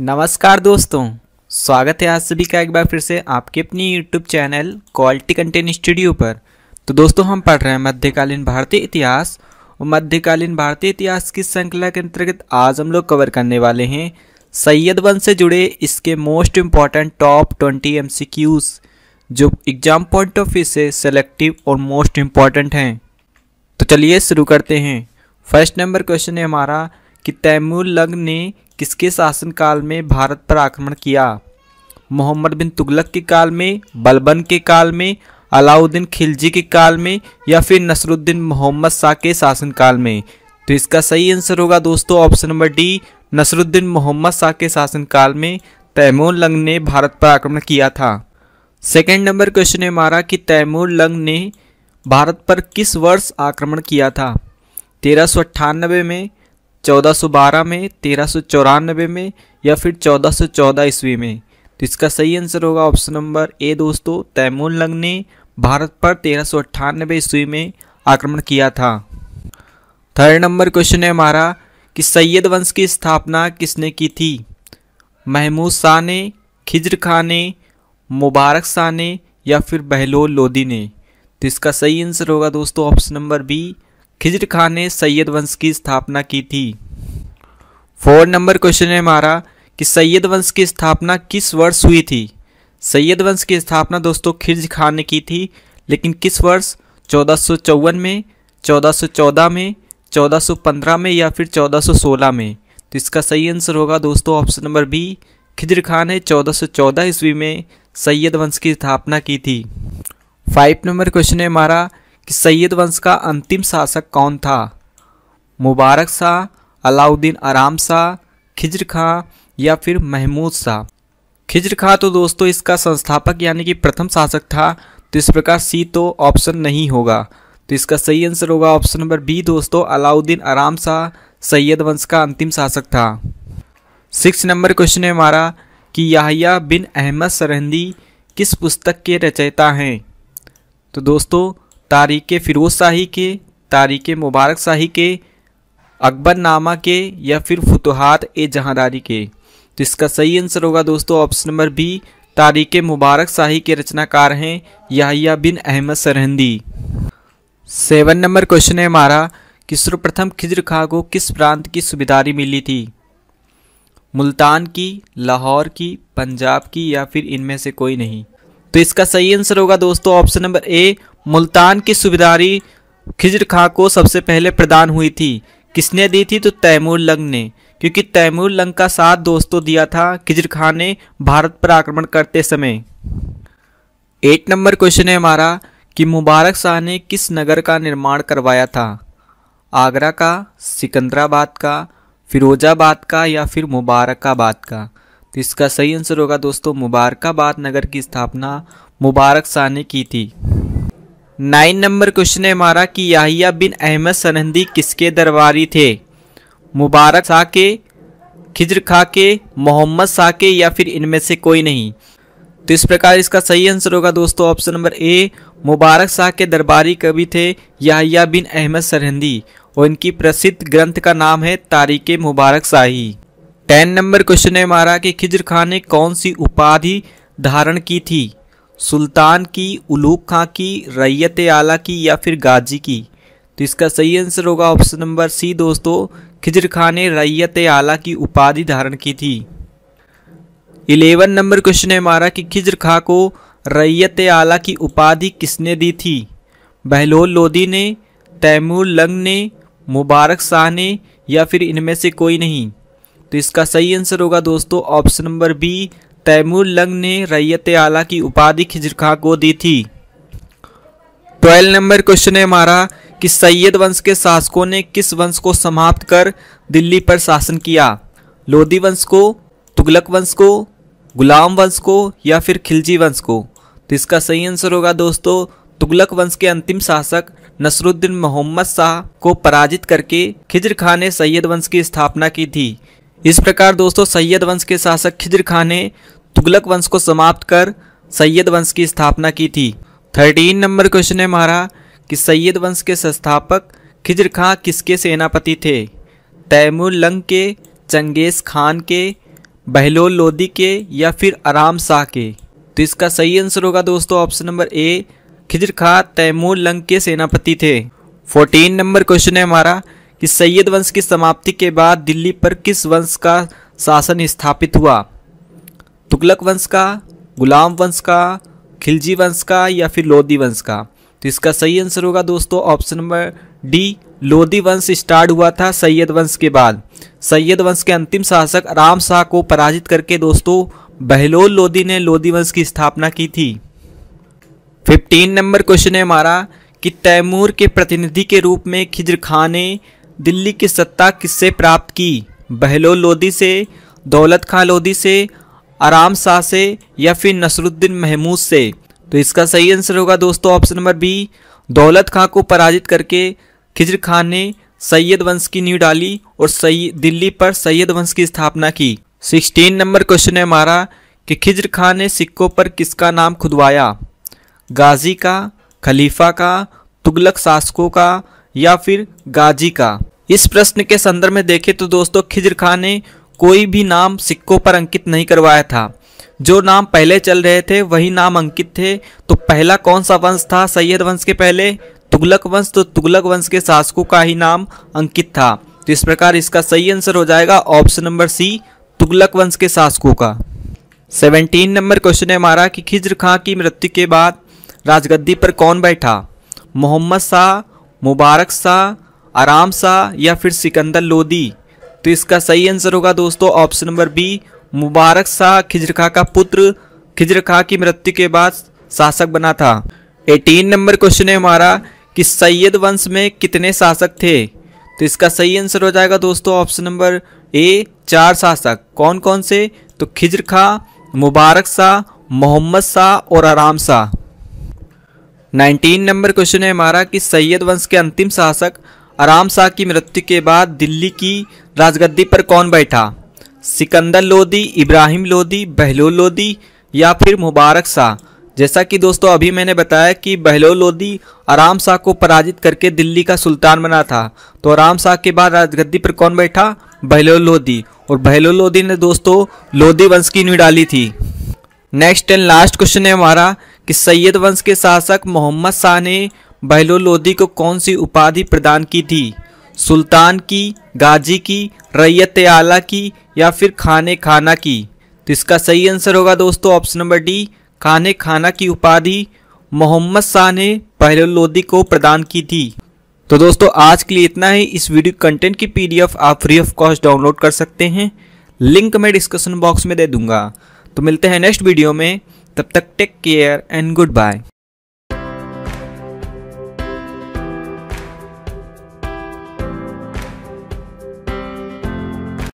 नमस्कार दोस्तों स्वागत है आज सभी का एक बार फिर से आपके अपनी YouTube channel quality content studio पर तो दोस्तों हम पढ़ रहे हैं मध्यकालीन भारतीय इतिहास और मध्यकालीन भारतीय इतिहास की श्रृंखला के अंतर्गत आज हम लोग कवर करने वाले हैं सैयद वंश से जुड़े इसके most important top twenty M जो एग्जाम पॉइंट ऑफ व्यू से सेलेक्टिव और मोस्ट इम्पॉर्टेंट हैं तो चलिए शुरू करते हैं फर्स्ट नंबर क्वेश्चन है हमारा कि तैमूर लग ने किसके शासनकाल में भारत पर आक्रमण किया मोहम्मद बिन तुगलक के काल में बलबन के काल में अलाउद्दीन खिलजी के काल में या फिर नसरुद्दीन मोहम्मद शाह के शासनकाल में तो इसका सही आंसर होगा दोस्तों option number D Nasiruddin Muhammad Shah के शासनकाल में तैमूर लंग ने भारत पर आक्रमण किया था सेकेंड नंबर क्वेश्चन है हमारा कि तैमूर लंग ने भारत पर किस वर्ष आक्रमण किया था तेरह में 1412 में तेरह में या फिर 1414 ईस्वी में तो इसका सही आंसर होगा ऑप्शन नंबर ए दोस्तों तैमूल लंग ने भारत पर तेरह ईस्वी में आक्रमण किया था थर्ड नंबर क्वेश्चन है हमारा कि सैयद वंश की स्थापना किसने की थी महमूद शाह ने खिजर खां ने मुबारक शाह ने या फिर बहलोल लोधी ने तो इसका सही आंसर होगा दोस्तों option number B Khizr Khan ने सैयद वंश की स्थापना की थी फोर नंबर क्वेश्चन है हमारा कि सैयद वंश की स्थापना किस वर्ष हुई थी सैयद वंश की स्थापना दोस्तों खिज खान ने की थी लेकिन किस वर्ष चौदह में 1414 में 1415 में या फिर 1416 में तो इसका सही आंसर होगा दोस्तों option number B Khizr Khan ने 1414 ईस्वी में सैयद वंश की स्थापना की थी फाइव नंबर क्वेश्चन है हमारा कि सैयद वंश का अंतिम शासक कौन था मुबारक शाह अलाउद्दीन आराम शाह खिज्र खां या फिर महमूद शाह खिज्र खां तो दोस्तों इसका संस्थापक यानी कि प्रथम शासक था तो इस प्रकार सी तो ऑप्शन नहीं होगा तो इसका सही आंसर होगा ऑप्शन नंबर बी दोस्तों अलाउद्दीन आराम शाह सैयद वंश का अंतिम शासक था सिक्स नंबर क्वेश्चन है हमारा कि याहिया बिन अहमद सरहंदी किस पुस्तक के रचयिता हैं तो दोस्तों तारीख़ फ़िरोज़ शाही के तारीख़ मुबारक शाही के अकबरनामा के या फिर फतहत ए जहाँदारी के तो इसका सही आंसर होगा दोस्तों ऑप्शन नंबर बी तारीख़ मुबारक शाही के रचनाकार हैं Yahya bin Ahmad Sirhindi seven number question है हमारा कि सर्वप्रथम खिजर खा को किस प्रांत की सुबेदारी मिली थी मुल्तान की लाहौर की पंजाब की या फिर इनमें से कोई नहीं तो इसका सही आंसर होगा दोस्तों ऑप्शन नंबर ए मुल्तान की सुबेदारी खिजर खां को सबसे पहले प्रदान हुई थी किसने दी थी तो तैमूर लंग ने क्योंकि तैमूर लंग का साथ दोस्तों दिया था खिजर खां ने भारत पर आक्रमण करते समय एट नंबर क्वेश्चन है हमारा कि मुबारक शाह ने किस नगर का निर्माण करवाया था आगरा का सिकंदराबाद का फिरोजाबाद का या फिर मुबारकाबाद का तो इसका सही आंसर होगा दोस्तों मुबारकाबाद नगर की स्थापना मुबारक शाह ने की थी नाइन नंबर क्वेश्चन है हमारा कि याहिया बिन अहमद सनहदी किसके दरबारी थे मुबारक शाह के खिजर खा के मोहम्मद शाह के या फिर इनमें से कोई नहीं तो इस प्रकार इसका सही आंसर होगा दोस्तों option number A Mubarak Shah के दरबारी कवि थे याहिया बिन अहमद सरहंदी और इनकी प्रसिद्ध ग्रंथ का नाम है Tarikh Mubarak Shahi ten number question है हमारा कि खिजर खां ने कौन सी उपाधि धारण की थी सुल्तान की उलूक खां की रैयत आला की या फिर गाजी की तो इसका सही आंसर होगा ऑप्शन नंबर सी दोस्तों खिजर खां ने रैयत आला की उपाधि धारण की थी इलेवन नंबर क्वेश्चन है हमारा कि खिजर खां को रैयत आला की उपाधि किसने दी थी बहलोल लोधी ने तैमूर लंग ने मुबारक शाह ने या फिर इनमें से कोई नहीं तो इसका सही आंसर होगा दोस्तों option number B Timur Lang ने रैयत आला की उपाधि खिजर खां को दी थी ट्वेल्व नंबर क्वेश्चन है हमारा कि सैयद वंश के शासकों ने किस वंश को समाप्त कर दिल्ली पर शासन किया लोधी वंश को तुगलक वंश को गुलाम वंश को या फिर खिलजी वंश को तो इसका सही आंसर होगा दोस्तों तुगलक वंश के अंतिम शासक नसरुद्दीन मोहम्मद शाह को पराजित करके खिजर खां ने सैयद वंश की स्थापना की थी इस प्रकार दोस्तों सैयद वंश के शासक खिजर खान ने तुगलक वंश को समाप्त कर सैयद वंश की स्थापना की थी थर्टीन नंबर क्वेश्चन है हमारा कि सैयद वंश के संस्थापक खिजर खां किसके सेनापति थे तैमूर लंग के चंगेज़ खान के बहलोल लोदी के या फिर आराम शाह के तो इसका सही आंसर होगा दोस्तों option number A Khizr Khan Timur Lang के सेनापति थे फोर्टीन नंबर क्वेश्चन है हमारा कि सैयद वंश की समाप्ति के बाद दिल्ली पर किस वंश का शासन स्थापित हुआ तुगलक वंश का गुलाम वंश का खिलजी वंश का या फिर लोदी वंश का तो इसका सही आंसर होगा दोस्तों ऑप्शन नंबर डी लोदी वंश स्टार्ट हुआ था सैयद वंश के बाद सैयद वंश के अंतिम शासक राम शाह को पराजित करके दोस्तों बहलोल लोधी ने लोधी वंश की स्थापना की थी फिफ्टीन नंबर क्वेश्चन है हमारा कि तैमूर के प्रतिनिधि के रूप में खिजर खाने ने दिल्ली की सत्ता किससे प्राप्त की बहलोल लोधी से दौलत खां लोधी से आराम शाह से या फिर नसरुद्दीन महमूद से तो इसका सही आंसर होगा दोस्तों ऑप्शन नंबर बी दौलत खां को पराजित करके खिजर खान ने सैयद वंश की नींव डाली और सै दिल्ली पर सैयद वंश की स्थापना की सिक्सटीन नंबर क्वेश्चन है हमारा कि खिजर खान ने सिक्कों पर किसका नाम खुदवाया गाजी का खलीफा का तुगलक शासकों का या फिर गाजी का इस प्रश्न के संदर्भ में देखें तो दोस्तों खिजर खान ने कोई भी नाम सिक्कों पर अंकित नहीं करवाया था जो नाम पहले चल रहे थे वही नाम अंकित थे तो पहला कौन सा वंश था सैयद वंश के पहले तुगलक वंश तो तुगलक वंश के शासकों का ही नाम अंकित था तो इस प्रकार इसका सही आंसर हो जाएगा ऑप्शन नंबर सी तुगलक वंश के शासकों का सेवनटीन नंबर क्वेश्चन है हमारा कि खिज्र खां की मृत्यु के बाद राजगद्दी पर कौन बैठा मोहम्मद शाह मुबारक शाह आराम शाह या फिर सिकंदर लोदी तो इसका सही आंसर होगा दोस्तों option number B Mubarak Shah Khizr Khan का पुत्र खिजर खां की मृत्यु के बाद शासक बना था एटीन नंबर क्वेश्चन है हमारा कि सैयद वंश में कितने शासक थे तो इसका सही आंसर हो जाएगा दोस्तों ऑप्शन नंबर ए चार शासक कौन कौन से तो खिजर खां मुबारक शाह मोहम्मद शाह और आराम शाह 19 नंबर क्वेश्चन है हमारा कि सैयद वंश के अंतिम शासक आराम शाह की मृत्यु के बाद दिल्ली की राजगद्दी पर कौन बैठा सिकंदर लोधी इब्राहिम लोधी बहलोल लोधी या फिर मुबारक शाह जैसा कि दोस्तों अभी मैंने बताया कि बहलोल लोधी आराम शाह को पराजित करके दिल्ली का सुल्तान बना था तो आराम शाह के बाद राजगद्दी पर कौन बैठा बहलोल लोधी और बहलोल लोधी ने दोस्तों लोधी वंश की नींव डाली थी नेक्स्ट एंड लास्ट क्वेश्चन है हमारा कि सैयद वंश के शासक मोहम्मद शाह ने बहलो लोधी को कौन सी उपाधि प्रदान की थी सुल्तान की गाजी की रैयत आला की या फिर खाने खाना की तो इसका सही आंसर होगा दोस्तों ऑप्शन नंबर डी खाने खाना की उपाधि मोहम्मद शाह ने बहलो लोधी को प्रदान की थी तो दोस्तों आज के लिए इतना ही इस वीडियो कंटेंट की पीडीएफ आप फ्री ऑफ कॉस्ट डाउनलोड कर सकते हैं लिंक मैं डिस्कशन बॉक्स में दे दूंगा तो मिलते हैं नेक्स्ट वीडियो में तब तक take care and good bye